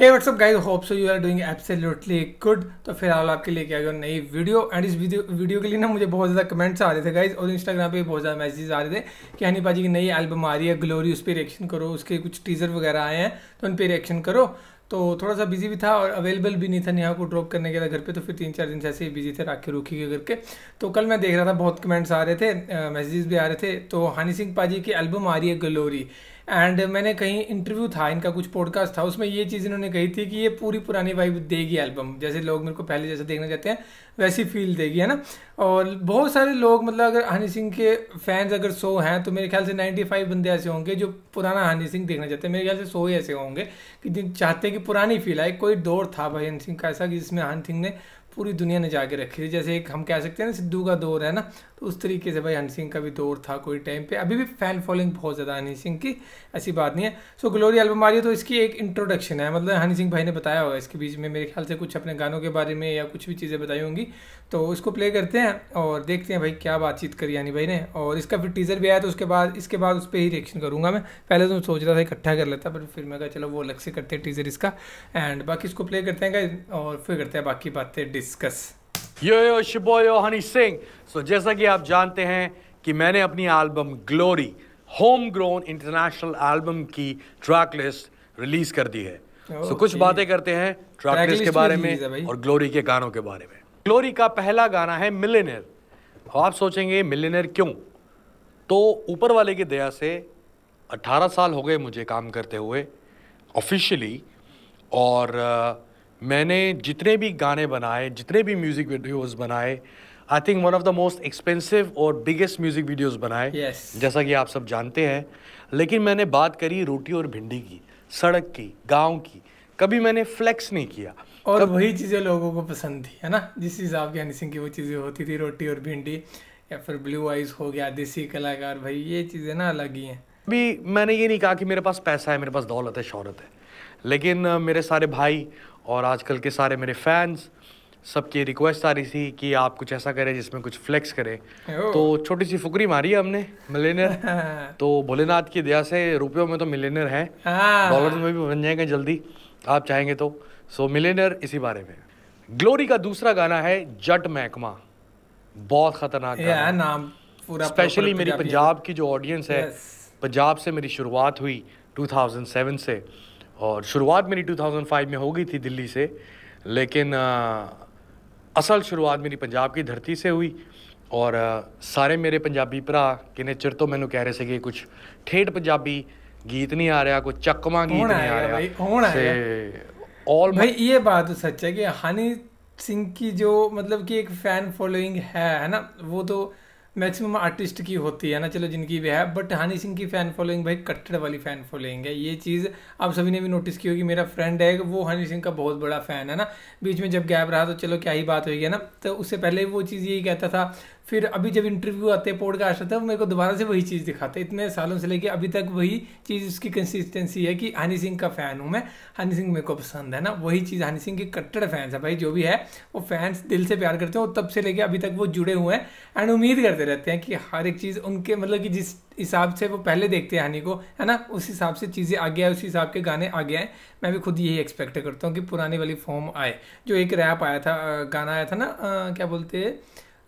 Hey what's up guys hope so you are doing absolutely good तो फिलहाल आपके लिए क्या गया नई वीडियो एंड इस वीडियो वीडियो के लिए ना मुझे बहुत ज़्यादा कमेंट्स आ रहे थे गाइज और इंस्टाग्राम पे बहुत ज़्यादा मैसेजेस आ रहे थे कि हनी पाजी की नई एल्बम आ रही है ग्लोरी उस पर रिएक्शन करो उसके कुछ टीजर वगैरह आए हैं तो उन पर रिएक्शन करो तो थोड़ा सा बिजी भी था और अवेलेबल भी नहीं था नेहा को ड्रॉप करने के लिए घर पे तो फिर तीन चार दिन से ऐसे ही बिजी थे राखी रूखी के करके तो कल मैं देख रहा था बहुत कमेंट्स आ रहे थे मैसेजेस भी आ रहे थे तो हनी सिंह पाजी की एल्बम आ रही है ग्लोरी एंड मैंने कहीं इंटरव्यू था इनका कुछ पॉडकास्ट था उसमें ये चीज़ इन्होंने कही थी कि ये पूरी पुरानी वाइब देगी एल्बम जैसे लोग मेरे को पहले जैसे देखना चाहते हैं वैसी फील देगी है ना और बहुत सारे लोग मतलब अगर हनी सिंह के फैंस अगर सो हैं तो मेरे ख्याल से 95 बंदे ऐसे होंगे जो पुराना हनी सिंह देखना चाहते हैं मेरे ख्याल से सो ही ऐसे होंगे कि जिन चाहते हैं कि पुरानी फील आए कोई दौर था भाई हनी सिंह का ऐसा कि जिसमें हनी सिंह ने पूरी दुनिया ने जाके रखी थी जैसे एक हम कह सकते हैं ना सिद्धू का दौर है ना तो उस तरीके से भाई हनी सिंह का भी दौर था कोई टाइम पे अभी भी फैन फॉलोइंग बहुत ज़्यादा हनी सिंह की ऐसी बात नहीं है सो so, ग्लोरी एल्बम आ रही है तो इसकी एक इंट्रोडक्शन है मतलब हनी सिंह भाई ने बताया होगा इसके बीच में मेरे ख्याल से कुछ अपने गानों के बारे में या कुछ भी चीज़ें बताई होंगी तो उसको प्ले करते हैं और देखते हैं भाई क्या बातचीत करी हनी भाई ने और इसका फिर टीज़र भी आया तो उसके बाद इसके बाद उस पर ही रिएक्शन करूँगा मैं पहले तो सोच रहा था इकट्ठा कर लेता पर फिर मैं कहा चलो वो अलग से करते हैं टीज़र इसका एंड बाकी इसको प्ले करते हैं और फिर करते हैं बाकी बातें डिस डिस्कस यो यो शिबो यो हनी सिंह सो जैसा कि आप जानते हैं कि मैंने अपनी album Glory home grown international album की ट्रैक लिस्ट रिलीज कर दी है सो so, कुछ बातें करते हैं ट्रैक लिस्ट के बारे में और ग्लोरी के गानों के बारे में ग्लोरी का पहला गाना है मिलेनियर तो आप सोचेंगे मिलेनियर क्यों तो ऊपर वाले की दया से 18 साल हो गए मुझे काम करते हुए ऑफिशियली और मैंने जितने भी गाने बनाए जितने भी म्यूज़िक वीडियोस बनाए I think one of the most expensive और बिगेस्ट म्यूज़िक वीडियोस बनाए yes. जैसा कि आप सब जानते हैं लेकिन मैंने बात करी रोटी और भिंडी की सड़क की गांव की कभी मैंने फ्लेक्स नहीं किया और कब... वही चीज़ें लोगों को पसंद थी है ना जिस हिसाब आप सिंह की वो चीज़ें होती थी रोटी और भिंडी या फिर ब्लू आइज हो गया देसी कलाकार भाई ये चीज़ें ना अलग ही हैं अभी मैंने ये नहीं कहा कि मेरे पास पैसा है मेरे पास दौलत है शहरत है लेकिन मेरे सारे भाई और आजकल के सारे मेरे फैंस सबकी रिक्वेस्ट आ रही थी कि आप कुछ ऐसा करें जिसमें कुछ फ्लेक्स करें तो छोटी सी फुकरी मारी है हमने मिलेनियर तो भोलेनाथ की दया से रुपयों में तो मिलेनियर है डॉलर में भी बन जाएंगे जल्दी आप चाहेंगे तो सो मिलेनियर इसी बारे में ग्लोरी का दूसरा गाना है जट महकमा बहुत खतरनाक yeah, नाम स्पेशली मेरी पंजाब की जो ऑडियंस है पंजाब से मेरी शुरुआत हुई 2007 से और शुरुआत मेरी 2005 में हो गई थी दिल्ली से लेकिन आ, असल शुरुआत मेरी पंजाब की धरती से हुई और आ, सारे मेरे पंजाबी ਭਰਾ ਕਿਨੇ ਚਿਰ तो ਮੈਨੂੰ कह रहे थे कुछ ठेठ पंजाबी गीत नहीं आ रहा ਕੋਈ चकमा गीत नहीं आ रहा कौन आया ऑल भाई ये बात तो सच है कि हनी सिंह की जो मतलब कि एक फैन फॉलोइंग है है ना वो तो मैक्सिमम आर्टिस्ट की होती है ना चलो जिनकी भी है बट हनी सिंह की फ़ैन फॉलोइंग भाई कट्टर वाली फ़ैन फॉलोइंग है ये चीज़ आप सभी ने भी नोटिस की होगी मेरा फ्रेंड है वो हनी सिंह का बहुत बड़ा फ़ैन है ना बीच में जब गैप रहा तो चलो क्या ही बात होगी है ना तो उससे पहले वो चीज़ यही कहता था फिर अभी जब इंटरव्यू आते हैं पॉडकास्ट आते हैं तो मेरे को दोबारा से वही चीज़ दिखाते इतने सालों से लेके अभी तक वही चीज़ उसकी कंसिस्टेंसी है कि हनी सिंह का फ़ैन हूँ मैं हनी सिंह मेरे को पसंद है ना वही चीज़ हनी सिंह के कट्टर फैंस है भाई जो भी है वो फैंस दिल से प्यार करते हैं और तब से लेके अभी तक वो जुड़े हुए हैं एंड उम्मीद करते रहते हैं कि हर एक चीज़ उनके मतलब कि जिस हिसाब से वो पहले देखते हैं हनी को है ना उस हिसाब से चीज़ें आगे आए उस हिसाब के गाने आगे आए मैं भी खुद यही एक्सपेक्ट करता हूँ कि पुराने वाली फॉर्म आए जो एक रैप आया था गाना आया था ना क्या बोलते हैं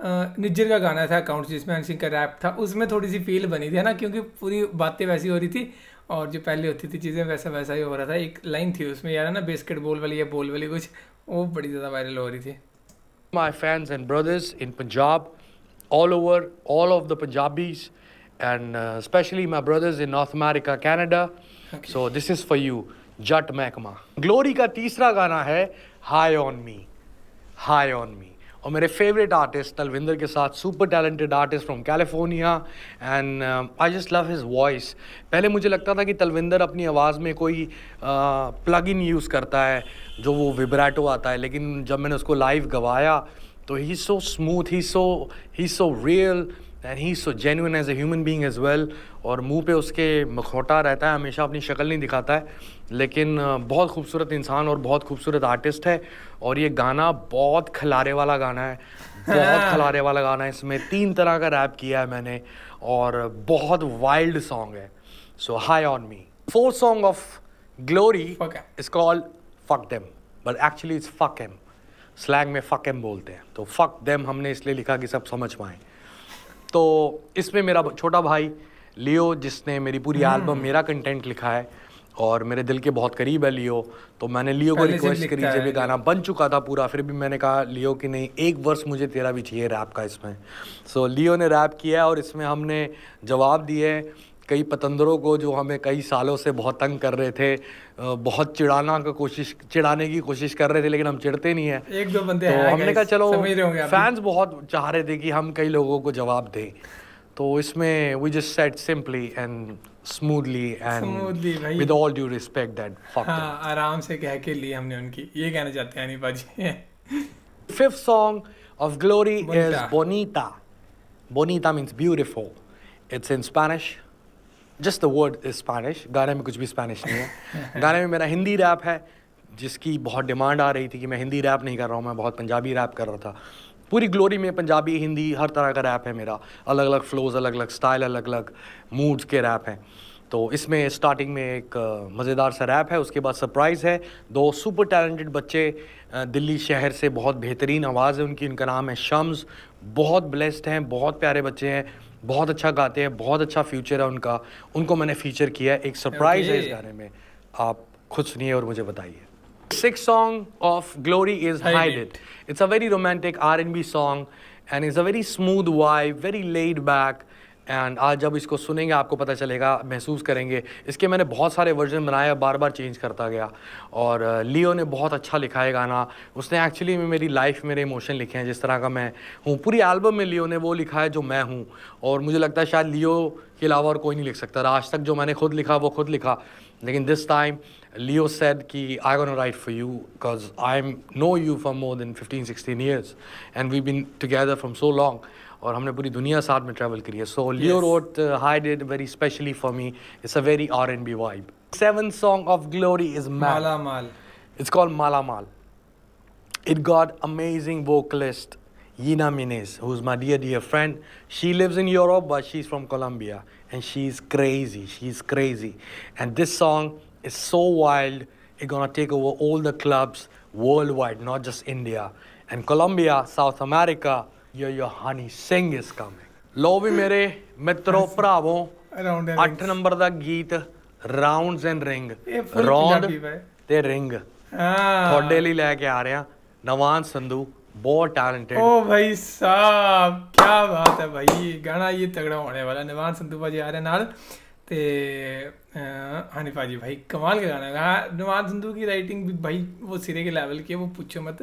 निज्जर का गाना था अकाउंट जिसमें अनसिंह का रैप था उसमें थोड़ी सी फील बनी थी है ना क्योंकि पूरी बातें वैसी हो रही थी और जो पहले होती थी चीज़ें वैसा वैसा ही हो रहा था एक लाइन थी उसमें यार है ना बेस्केट बॉल वाली या बॉल वाली कुछ वो बड़ी ज़्यादा वायरल हो रही थी my fans and brothers in Punjab all over all of the Punjabis and specially my brothers in North America Canada so this is for you Jatt Mehkma Glory का तीसरा गाना है high on me high on me और मेरे favourite artist Talwinder के साथ super talented artist from California and I just love his voice पहले मुझे लगता था कि तलविंदर अपनी आवाज़ में कोई प्लग इन यूज़ करता है जो वो विब्रैटो आता है लेकिन जब मैंने उसको लाइव गवाया तो he so smooth he so he so real and he so genuine as a human being as well और मुँह पे उसके मखौटा रहता है हमेशा अपनी शक्ल नहीं दिखाता है लेकिन बहुत खूबसूरत इंसान और बहुत खूबसूरत आर्टिस्ट है और ये गाना बहुत खलारे वाला गाना है बहुत खलारे वाला गाना है इसमें तीन तरह का रैप किया है मैंने और बहुत वाइल्ड सॉन्ग है सो high on me fourth song of Glory is called fuck them but actually is fuck am slang में फक एम बोलते हैं तो फक देम हमने इसलिए लिखा कि सब समझ पाएँ तो इसमें मेरा छोटा भाई लियो जिसने मेरी पूरी एल्बम hmm. मेरा कंटेंट लिखा है और मेरे दिल के बहुत करीब है लियो तो मैंने लियो को रिक्वेस्ट करी जब ये गाना बन चुका था पूरा फिर भी मैंने कहा लियो कि नहीं एक वर्ष मुझे तेरा भी चाहिए रैप का इसमें सो so, लियो ने रैप किया और इसमें हमने जवाब दिए कई पतंदरों को जो हमें कई सालों से बहुत तंग कर रहे थे बहुत चिड़ाना का कोशिश चिड़ाने की कोशिश कर रहे थे लेकिन हम चिड़ते नहीं है एक दो बंदे तो हमने कहा चलो फैंस बहुत चाह रहे थे कि हम कई लोगों को जवाब दें तो इसमें we just set simply and smoothly and smoothly भाई with all due respect that हाँ आराम से कह के लिए हमने उनकी ये कहना चाहते हैं अनिपा जी fifth song of Glory is bonita bonita means beautiful it's in Spanish just the word is Spanish गाने में कुछ भी स्पेनिश नहीं है गाने में मेरा हिंदी रैप है जिसकी बहुत डिमांड आ रही थी कि मैं हिंदी रैप नहीं कर रहा हूँ मैं बहुत पंजाबी रैप कर रहा था पूरी ग्लोरी में पंजाबी हिंदी हर तरह का रैप है मेरा अलग अलग फ्लोज अलग अलग स्टाइल अलग अलग मूड्स के रैप हैं तो इसमें स्टार्टिंग में एक मज़ेदार सा रैप है उसके बाद सरप्राइज़ है दो सुपर टैलेंटेड बच्चे दिल्ली शहर से बहुत बेहतरीन आवाज़ है उनकी उनका नाम है शम्स बहुत ब्लेस्ड हैं बहुत प्यारे बच्चे हैं बहुत अच्छा गाते हैं बहुत अच्छा फ्यूचर है उनका उनको मैंने फीचर किया है एक सरप्राइज़ है इस गाने में आप खुद सुनिए और मुझे बताइए Sixth song of Glory is Hide, Hide it. it. It's a very romantic R&B song and it's a very smooth vibe, very laid back. And आज जब इसको सुनेंगे आपको पता चलेगा महसूस करेंगे इसके मैंने बहुत सारे वर्जन बनाए बार बार चेंज करता गया और लियो ने बहुत अच्छा लिखा है गाना उसने एक्चुअली में मेरी लाइफ मेरे इमोशन लिखे हैं जिस तरह का मैं हूँ पूरी एल्बम में लियो ने वो लिखा है जो मैं हूँ और मुझे लगता है शायद लियो के अलावा और कोई नहीं लिख सकता आज तक जो मैंने खुद लिखा वो खुद लिखा लेकिन this time Leo said, Ki, I'm going to write for you because I know you for more than 15, 16 years. And we've been together from so long. or हमने पूरी दुनिया साथ में ट्रैवल करी है so Leo wrote he did very specially for me it's a very R and B vibe seven song of Glory is माला माल it's called माला माल it got amazing vocalist Yina Minez, who's my dear, dear friend. She lives in Europe, but she's from Colombia. And she's crazy. She's crazy. And this song it's so wild, it's gonna take over all the clubs worldwide, not just India. And Colombia, South America, your your honey sing is coming. Lovi mere Metro Bravo. Round and number the geet rounds and ring. Round the ring. ਤੁਹਾਡੇ ਲੈ ਕੇ ਆ ਰਿਆ ਨਵਾਨ ਸੰਧੂ ਬਹੁਤ talented ਓ ਭਾਈ ਸਾਹਿਬ ਕੀ ਬਾਤ ਹੈ ਭਾਈ ਗਾਣਾ ਇਹ ਤਗੜਾ ਹੋਣੇ ਵਾਲਾ ਨਵਾਨ ਸੰਧੂ ਭਾਜੀ ਆ ਰਹੇ ਨਾਲ ਤੇ हानिफ हाजी भाई कमाल का गाना हाँ नवाज सिंधु की राइटिंग भी भाई वो सिरे के लेवल की है वो पूछो मत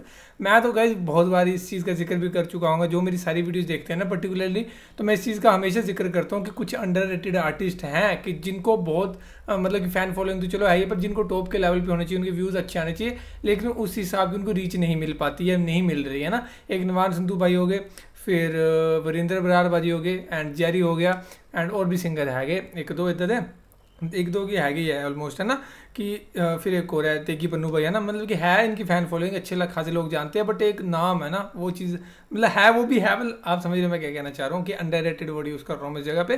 मैं तो गई बहुत बार इस चीज़ का जिक्र भी कर चुका हूँ जो मेरी सारी वीडियोस देखते हैं ना पर्टिकुलरली तो मैं इस चीज़ का हमेशा जिक्र करता हूँ कि कुछ अंडर रेटेड आर्टिस्ट हैं कि जिनको बहुत आ, मतलब कि फ़ैन फॉलोइंग तो चलो है ही पर जिनको टॉप के लेवल पर होने चाहिए उनके व्यूज़ अच्छे आने चाहिए लेकिन उस हिसाब से उनको रीच नहीं मिल पाती है नहीं मिल रही है ना एक नुमान सिंधु भाई हो गए फिर वरिंदर बरार बाजी हो गए एंड जैरी हो गया एंड और भी सिंगर है एक दो इधर है एक दो की है ही है ऑलमोस्ट है ना कि फिर एक और है तेगी पन्नू भाई है ना मतलब कि है इनकी फ़ैन फॉलोइंग अच्छे लग खासे लोग जानते हैं बट एक नाम है ना वो चीज़ मतलब है वो भी है मतलब आप समझ रहे मैं क्या कहना चाह रहा हूँ कि अंडर रेटेड वर्ड यूज़ कर रहा हूँ इस जगह पे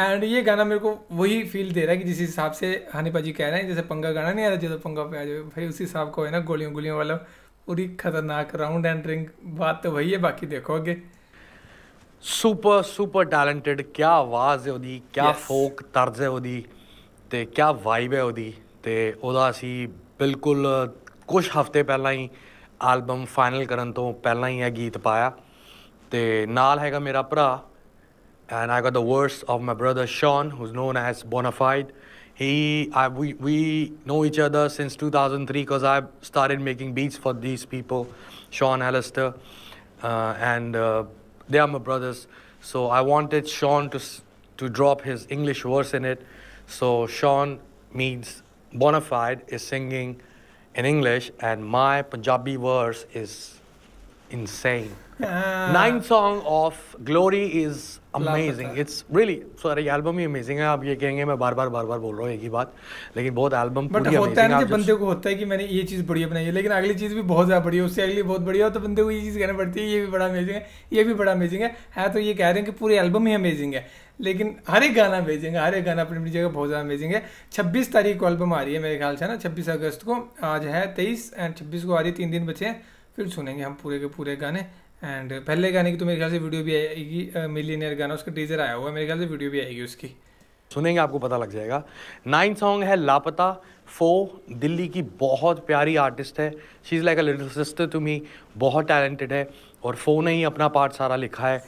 एंड ये गाना मेरे को वही फील दे रहा है कि जिस हिसाब से हानिपा जी कह रहे हैं जैसे पंगा गाना नहीं आ रहा जैसे पंगा पे आ जाए भाई उसी हिसाब को है ना गोलियों गोलियों वाला पूरी खतरनाक राउंड एंड रिंग बात तो वही है बाकी देखो आगे सुपर सुपर टैलेंटेड क्या आवाज है ਉਹਦੀ क्या yes. फोक ਤਰਜ਼ ਹੈ ਉਹਦੀ ਤੇ क्या ਵਾਈਬ ਹੈ ਉਹਦੀ ਤੇ ਉਹਦਾ ਅਸੀਂ ਬਿਲਕੁਲ ਕੁਝ ਹਫ਼ਤੇ ਪਹਿਲਾਂ ਹੀ ਐਲਬਮ ਫਾਈਨਲ ਕਰਨ ਤੋਂ ਪਹਿਲਾਂ ਹੀ ਇਹ ਗੀਤ ਪਾਇਆ ਤੇ ਨਾਲ ਹੈਗਾ ਮੇਰਾ ਭਰਾ and I got the words of my brother Shaun who is known as bonafide he I, we, we know each other since 2003 because i started making beats for these people sean Allister, uh, and uh, They are my brothers. So I wanted Sean to, to drop his English verse in it. So Sean means bona fide is singing in English, and my Punjabi verse is insane. Nine song of Glory is amazing it's really sorry album ही amazing है आप ये कहेंगे मैं बार बार बार बार बोल रहा हूँ एक ही बात लेकिन बहुत एल्बम बट होता है बंदे को होता है कि मैंने ये चीज़ बढ़िया बनाई है लेकिन अगली चीज़ भी बहुत ज़्यादा बढ़िया उससे अगली बहुत बढ़िया हो तो बंदे को ये चीज़ कहना पड़ती है ये भी बड़ा अमेजिंग है ये भी बड़ा अमेजिंग है है हाँ, तो ये कह रहे हैं कि पूरी एल्बम ही अमेजिंग है लेकिन हर एक गाना अमेजिंग है हर एक गाना अपनी अपनी जगह बहुत ज़्यादा अमेजिंग है छब्बीस तारीख को एल्बम आ रही है मेरे ख्याल से ना छब्बीस अगस्त को आज है तेईस एंड छब्बीस को आ रही है तीन दिन बचे हैं फिर सुनेंगे हम पूरे के पूरे गाने एंड uh, पहले गाने की तो मेरे ख्याल से वीडियो भी आएगी मिलीनियर uh, गाना उसका टीजर आया हुआ है मेरे ख्याल से वीडियो भी आएगी उसकी सुनेंगे आपको पता लग जाएगा नाइन सॉन्ग है लापता फो दिल्ली की बहुत प्यारी आर्टिस्ट है she is like a little sister to me बहुत टैलेंटेड है और फो ने ही अपना पार्ट सारा लिखा है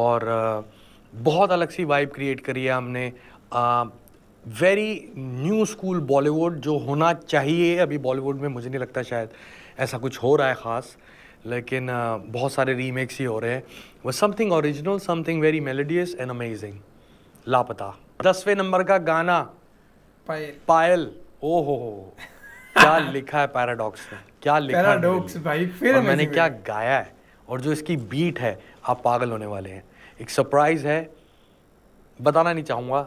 और uh, बहुत अलग सी वाइब क्रिएट करी है हमने वेरी न्यू स्कूल बॉलीवुड जो होना चाहिए अभी बॉलीवुड में मुझे नहीं लगता शायद ऐसा कुछ हो रहा है ख़ास लेकिन बहुत सारे रीमेक्स ही हो रहे हैं वो something original something very melodious and amazing Laapata दसवें नंबर का गाना पायल पायल ओ हो हो क्या लिखा है पैराडॉक्स ने क्या लिखा पैराडॉक्स भाई फिर मैंने क्या गाया है और जो इसकी बीट है आप पागल होने वाले हैं एक सरप्राइज है बताना नहीं चाहूँगा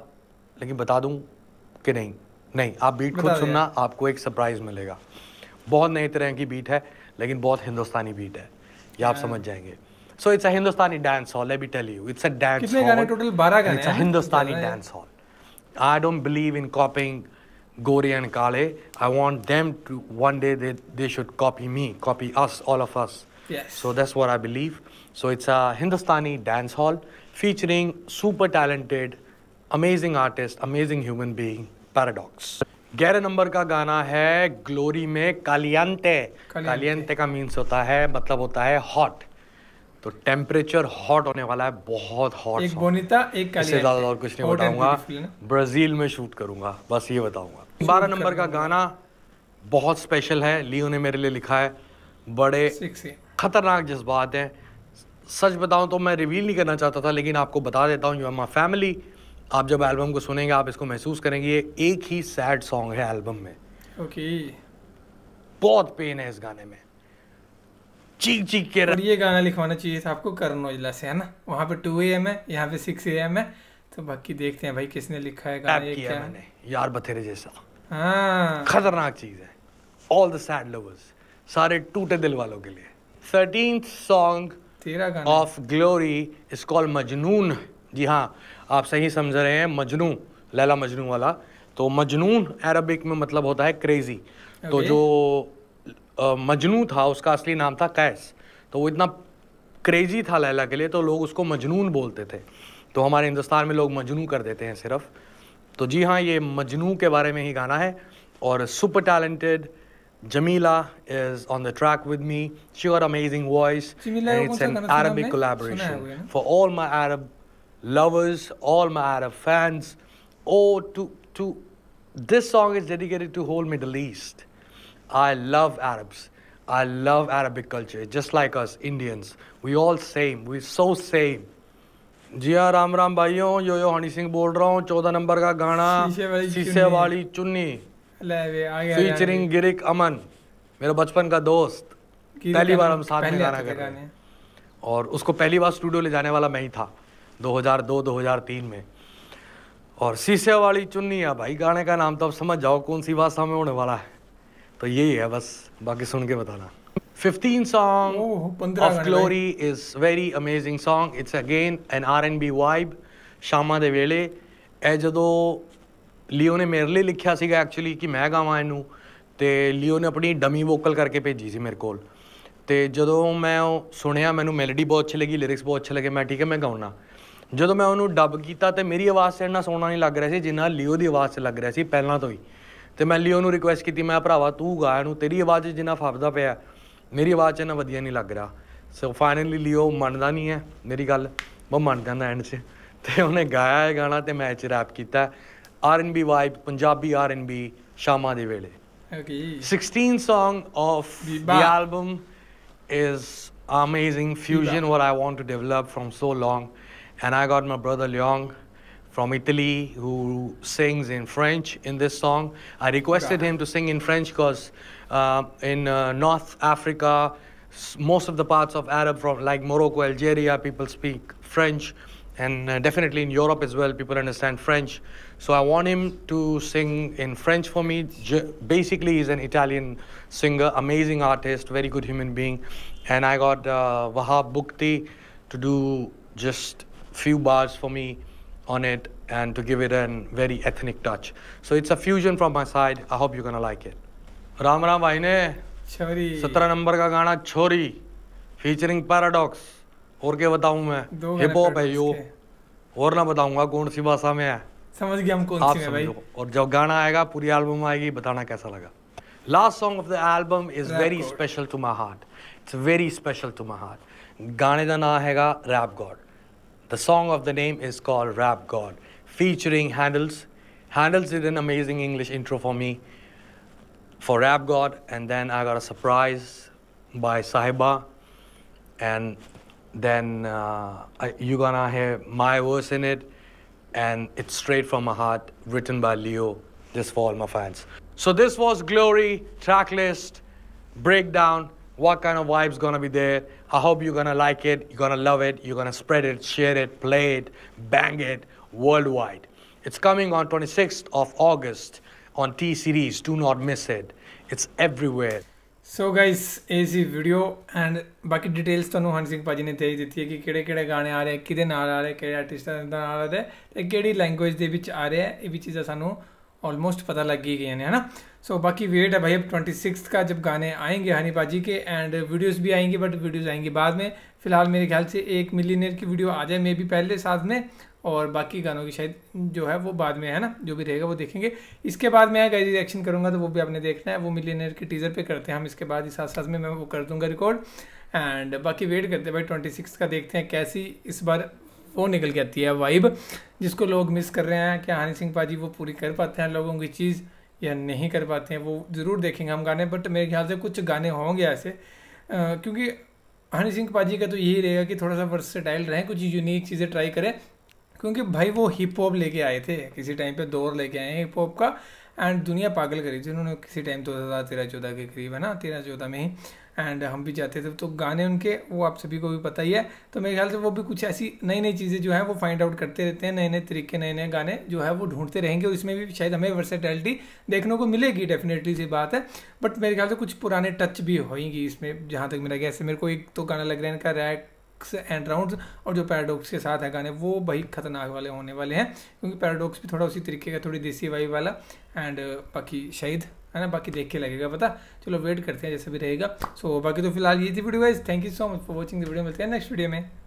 लेकिन बता दूँ कि नहीं नहीं आप बीट खुद सुनना आपको एक सरप्राइज मिलेगा बहुत नई तरह की बीट है लेकिन बहुत हिंदुस्तानी बीट है ये आप समझ जाएंगे so it's a Hindustani dance hall let me tell you it's a dance कितने गाने टोटल 12 गाने it's a Hindustani dance hall I don't believe in copying Gori and Kale. I want them to one day they, they should copy me, copy us, all of us. Yes. So that's what I believe. So it's a Hindustani dance hall featuring super talented, amazing artist, amazing human being, Paradox. ग्यारह number का गाना है glory में कालियांते कालियांते का means होता है मतलब होता है हॉट तो टेम्परेचर हॉट होने वाला है बहुत हॉट एक बोनिता एक इससे ज़्यादा और कुछ नहीं बताऊंगा ब्राज़ील में शूट करूंगा बस ये बताऊंगा बारह नंबर का गाना बहुत स्पेशल है लियो ने मेरे लिए लिखा है बड़े खतरनाक जज्बात हैं सच बताऊं तो मैं रिवील नहीं करना चाहता था लेकिन आपको बता देता हूँ यू आर माई फैमिली आप जब एल्बम को सुनेंगे आप इसको महसूस करेंगे ये एक ही सैड सॉन्ग है एल्बम में ओके बहुत पेन है इस गाने में चीख चीख के और ये गाना लिखवाना चाहिए था आपको करण ओजला से है ना वहाँ पे टू ए एम है यहाँ पे सिक्स ए एम है तो बाकी देखते हैं भाई किसने लिखा है गाना ये क्या मैंने यार बथेरे जैसा हाँ। खतरनाक चीज़ है ऑल द सैड लवर्स सारे टूटे दिल वालों के लिए थर्टीन सॉन्ग तेरा गाना of Glory is called Majnun जी हाँ आप सही समझ रहे हैं मजनू लैला मजनू वाला तो मजनून अरबिक में मतलब होता है क्रेजी तो जो मजनू था उसका असली नाम था कैस तो वो इतना क्रेजी था लैला के लिए तो लोग उसको मजनून बोलते थे तो हमारे हिंदुस्तान में लोग मजनू कर देते हैं सिर्फ तो जी हाँ ये मजनू के बारे में ही गाना है और super talented Jamila is on the track with me sure amazing voice it's an Arabic collaboration for all my Arab lovers, all my Arab fans. Oh, to, to this song is dedicated to whole Middle East. I love Arabs. I love Arabic culture. Just like us Indians, we all same. We so same. जी हाँ राम राम भाइयों यो यो हनी सिंह बोल रहा हूँ चौदह number का गाना शीशे वाली चुन्नी फीचरिंग गिरिक अमन मेरा बचपन का दोस्त पहली बार हम साथ में गाना कर रहे हैं और उसको पहली बार स्टूडियो ले जाने वाला मैं ही था 2002-2003 में और शीशे वाली चुन्नी है भाई गाने का नाम तो आप समझ जाओ कौन सी भाषा में होने वाला है तो यही है बस बाकी सुन के बताना 15 song of glory is very amazing song it's again an r&b vibe ਸ਼ਾਮਾਂ ਦੇ ਵੇਲੇ ਇਹ ਜਦੋਂ ਲਿਓ ਨੇ ਮੇਰੇ ਲਈ ਲਿਖਿਆ ਸੀਗਾ ਐਕਚੁਅਲੀ ਕਿ ਮੈਂ ਗਾਵਾਂ ਇਹਨੂੰ ਤੇ ਲਿਓ ਨੇ ਆਪਣੀ ਡਮੀ ਵੋਕਲ ਕਰਕੇ ਭੇਜੀ ਸੀ ਮੇਰੇ ਕੋਲ ਤੇ ਜਦੋਂ ਮੈਂ ਉਹ ਸੁਣਿਆ ਮੈਨੂੰ ਮੈਲੋਡੀ ਬਹੁਤ ਅੱਛੀ ਲੱਗੀ ਲਿਰਿਕਸ ਬਹੁਤ ਅੱਛੇ ਲੱਗੇ ਮੈਂ ਠੀਕ ਹੈ ਮੈਂ ਗਾਉਣਾ ਜਦੋਂ ਮੈਂ ਉਹਨੂੰ ਡੱਬ ਕੀਤਾ ਤੇ ਮੇਰੀ ਆਵਾਜ਼ ਸੇ ਇੰਨਾ ਸੋਹਣਾ ਨਹੀਂ ਲੱਗ ਰਿਹਾ ਸੀ ਜਿੰਨਾ ਲਿਓ ਦੀ ਆਵਾਜ਼ ਸੇ ਲੱਗ ਰਿਹਾ ਸੀ ਪਹਿਲਾਂ ਤੋਂ ਹੀ ਤੇ ਮੈਂ ਲਿਓ ਨੂੰ ਰਿਕੁਐਸਟ ਕੀਤੀ ਮੈਂ ਭਰਾਵਾ ਤੂੰ ਗਾ ਇਹਨੂੰ ਤੇਰੀ ਆਵਾਜ਼ ਜਿੰਨਾ ਫੱਬਦਾ ਪਿਆ ਮੇਰੀ ਆਵਾਜ਼ 'ਚ ਇੰਨਾ ਵਧੀਆ ਨਹੀਂ ਲੱਗ ਰਿਹਾ ਸੋ ਫਾਈਨਲੀ ਲਿਓ ਮੰਨਦਾ ਨਹੀਂ ਹੈ ਮੇਰੀ ਗੱਲ ਉਹ ਮੰਨ ਜਾਂਦਾ ਐਂਡ 'ਚ ਤੇ ਉਹਨੇ ਗਾਇਆ ਇਹ ਗਾਣਾ ਤੇ ਮੈਂ 'ਚ ਰੈਪ ਕੀਤਾ ਆਰ&ਬੀ ਵਾਈਬ ਪੰਜਾਬੀ ਆਰ&ਬੀ ਸ਼ਾਮਾਂ ਦੇ ਵੇਲੇ okay 16 song of the album is amazing fusion what i want to develop from so long And I got my brother Leong from Italy who sings in French in this song. I requested him to sing in French because uh, in uh, North Africa, most of the parts of Arab, from like Morocco, Algeria, people speak French, and uh, definitely in Europe as well, people understand French. So I want him to sing in French for me. J- basically, he's an Italian singer, amazing artist, very good human being, and I got uh, Wahab Bukti to do just few bars for me on it and to give it a very ethnic touch. So it's a fusion from my side. I hope you're gonna like it. Ram Ram भाई ने सत्रह number का गाना छोरी featuring paradox और क्या बताऊं मैं हिप हॉप है यो और ना बताऊंगा कौन सी भाषा में है समझ गया हम कौन सी है भाई और जब गाना आएगा पूरी एल्बम आएगी बताना कैसा लगा last song of the album is very special to my heart it's very special to my heart गाने का नाम हैगा rap god The song of the name is called Rap God, featuring Handles. Handles did an amazing English intro for me for Rap God, and then I got a surprise by Sahiba, and then uh, you're gonna hear my verse in it, and it's straight from my heart, written by Leo, just for all my fans. So this was Glory track list breakdown what kind of vibe's gonna be there. I hope you're gonna like it, you're gonna love it, you're gonna spread it, share it, play it, bang it worldwide. It's coming on 26th of August on T Series. Do not miss it. It's everywhere. So guys, ਇਹ ਸੀ video and ਬਾਕੀ details ਤੁਹਾਨੂੰ ਹਨ ਸਿੰਘ ਭਾਜੀ ਨੇ ਦੇ ਦਿੱਤੀ ਹੈ ਕਿ ਕਿਹੜੇ ਕਿਹੜੇ ਗਾਣੇ ਆ ਰਹੇ ਕਿਹਦੇ ਨਾਲ ਆ ਰਹੇ ਕਿਹੜੇ ਆਰਟਿਸਟਾਂ ਦੇ ਨਾਲ ਆ ਰਹੇ ਤੇ ਕਿਹੜੀ ਲੈਂਗੁਏਜ ਦੇ ਵਿੱਚ ਆ ਰਹੇ ਇਹ ਵੀ ਚੀਜ਼ਾਂ ਸਾਨੂੰ ਆਲਮੋਸਟ ਪਤਾ ਲੱਗ ਗਈਆਂ ਨੇ सो so, बाकी वेट है भाई अब ट्वेंटी सिक्स का जब गाने आएंगे हनी बाजी के एंड वीडियोस भी आएंगे बट वीडियोस आएंगी बाद में फिलहाल मेरे ख्याल से एक मिलीनियर की वीडियो आ जाए मे भी पहले साथ में और बाकी गानों की शायद जो है वो बाद में है ना जो भी रहेगा वो देखेंगे इसके बाद मैं गाइज रिएक्शन करूँगा तो वो भी आपने देखना है वो मिलीनियर के टीज़र पर करते हैं हम इसके बाद ही साथ साथ में मैं वो कर दूँगा रिकॉर्ड एंड बाकी वेट करते हैं भाई ट्वेंटी सिक्स का देखते हैं कैसी इस बार वो निकल के आती है वाइब जिसको लोग मिस कर रहे हैं क्या हनी सिंह पाजी वो पूरी कर पाते हैं लोगों की चीज़ या नहीं कर पाते हैं वो ज़रूर देखेंगे हम गाने बट मेरे ख्याल से कुछ गाने होंगे ऐसे क्योंकि हनी सिंह पाजी का तो यही रहेगा कि थोड़ा सा वर्सेटाइल रहें कुछ यूनिक चीज़ें ट्राई करें क्योंकि भाई वो हिप हॉप लेके आए थे किसी टाइम पे दौर लेके आए हैं हिप हॉप का एंड दुनिया पागल करी थी उन्होंने किसी टाइम दो हज़ार तेरह चौदह के करीब है ना तेरह चौदह में ही एंड uh, हम भी जाते थे तो गाने उनके वो आप सभी को भी पता ही है तो मेरे ख्याल से वो भी कुछ ऐसी नई नई चीज़ें जो हैं वो फाइंड आउट करते रहते हैं नए नए तरीके नए नए गाने जो है वो ढूंढते रहेंगे और इसमें भी शायद हमें वर्सेटैलिटी देखने को मिलेगी डेफिनेटली सी बात है बट मेरे ख्याल से कुछ पुराने टच भी होएंगी इसमें जहाँ तक मेरा गैस मेरे को एक तो गाना लग रहा है इनका रैक एंड राउंड और जो पैराडॉक्स के साथ है गाने वो भाई खतरनाक वाले होने वाले हैं क्योंकि पैराडॉक्स भी थोड़ा उसी तरीके का थोड़ी देसी वाई वाला एंड uh, बाकी शहीद है ना बाकी देख के लगेगा पता चलो वेट करते हैं जैसे भी रहेगा सो so, बाकी तो फिलहाल ये थी video guys thank you so much for watching the video मिलते हैं नेक्स्ट वीडियो में